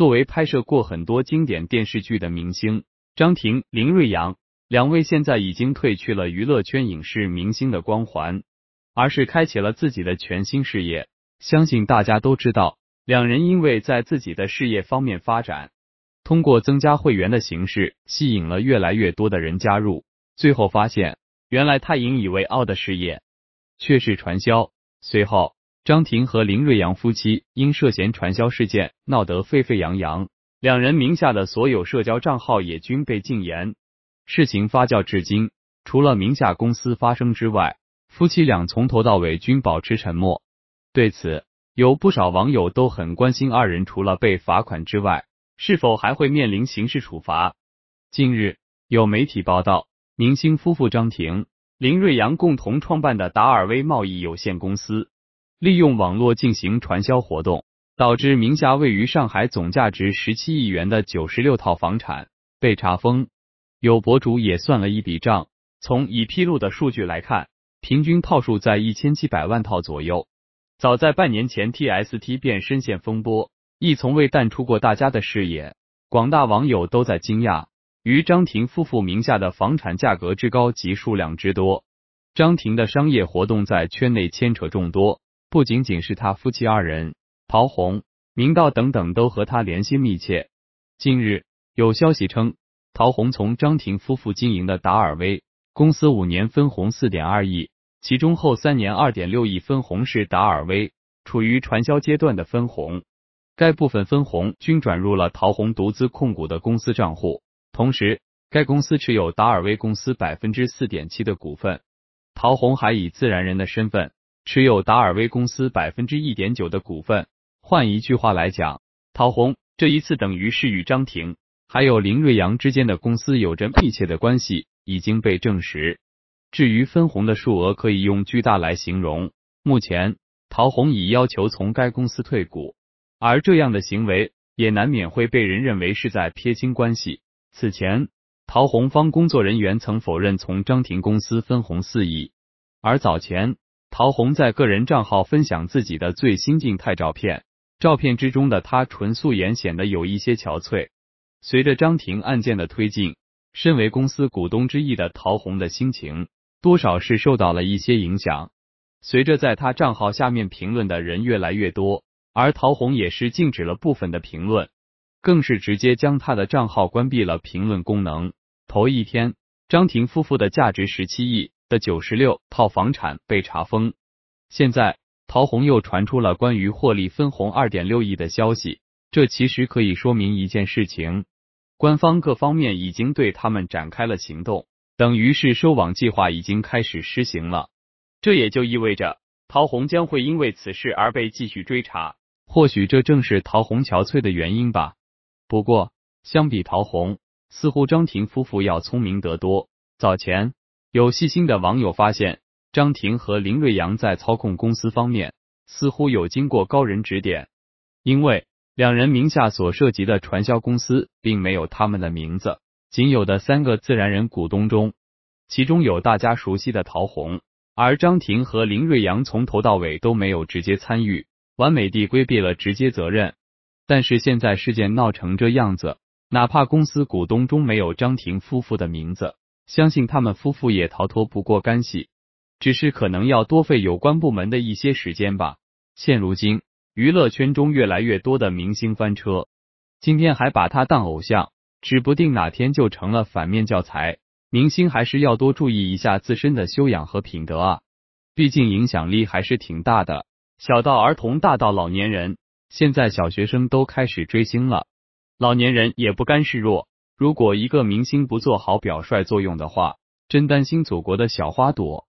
作为拍摄过很多经典电视剧的明星，张庭、林瑞阳两位现在已经褪去了娱乐圈影视明星的光环，而是开启了自己的全新事业。相信大家都知道，两人因为在自己的事业方面发展，通过增加会员的形式吸引了越来越多的人加入，最后发现原来太引以为傲的事业却是传销。随后。张庭和林瑞阳夫妻因涉嫌传销事件闹得沸沸扬扬，两人名下的所有社交账号也均被禁言。事情发酵至今，除了名下公司发声之外，夫妻俩从头到尾均保持沉默。对此，有不少网友都很关心，二人除了被罚款之外，是否还会面临刑事处罚？近日，有媒体报道，明星夫妇张庭、林瑞阳共同创办的达尔威贸易有限公司。利用网络进行传销活动，导致名下位于上海总价值十七亿元的九十六套房产被查封。有博主也算了一笔账，从已披露的数据来看，平均套数在一千七百万套左右。早在半年前，TST 便深陷风波，亦从未淡出过大家的视野。广大网友都在惊讶于张庭夫妇名下的房产价格之高及数量之多。张庭的商业活动在圈内牵扯众多。不仅仅是他夫妻二人，陶虹、明道等等都和他联系密切。近日有消息称，陶虹从张庭夫妇经营的达尔威公司五年分红四点二亿，其中后三年二点六亿分红是达尔威处于传销阶段的分红，该部分分红均转入了陶虹独资控股的公司账户。同时，该公司持有达尔威公司百分之四点七的股份。陶虹还以自然人的身份。持有达尔威公司百分之一点九的股份，换一句话来讲，陶虹这一次等于是与张婷还有林瑞阳之间的公司有着密切的关系，已经被证实。至于分红的数额，可以用巨大来形容。目前，陶虹已要求从该公司退股，而这样的行为也难免会被人认为是在撇清关系。此前，陶虹方工作人员曾否认从张婷公司分红四亿，而早前。陶虹在个人账号分享自己的最新静态照片，照片之中的她纯素颜显得有一些憔悴。随着张庭案件的推进，身为公司股东之一的陶虹的心情多少是受到了一些影响。随着在他账号下面评论的人越来越多，而陶虹也是禁止了部分的评论，更是直接将他的账号关闭了评论功能。头一天，张庭夫妇的价值十七亿。的九十六套房产被查封，现在陶虹又传出了关于获利分红二点六亿的消息，这其实可以说明一件事情：官方各方面已经对他们展开了行动，等于是收网计划已经开始施行了。这也就意味着陶虹将会因为此事而被继续追查，或许这正是陶虹憔悴的原因吧。不过，相比陶虹，似乎张庭夫妇要聪明得多。早前。有细心的网友发现，张婷和林瑞阳在操控公司方面似乎有经过高人指点，因为两人名下所涉及的传销公司并没有他们的名字，仅有的三个自然人股东中，其中有大家熟悉的陶虹，而张婷和林瑞阳从头到尾都没有直接参与，完美地规避了直接责任。但是现在事件闹成这样子，哪怕公司股东中没有张婷夫妇的名字。相信他们夫妇也逃脱不过干系，只是可能要多费有关部门的一些时间吧。现如今，娱乐圈中越来越多的明星翻车，今天还把他当偶像，指不定哪天就成了反面教材。明星还是要多注意一下自身的修养和品德啊，毕竟影响力还是挺大的。小到儿童，大到老年人，现在小学生都开始追星了，老年人也不甘示弱。如果一个明星不做好表率作用的话，真担心祖国的小花朵。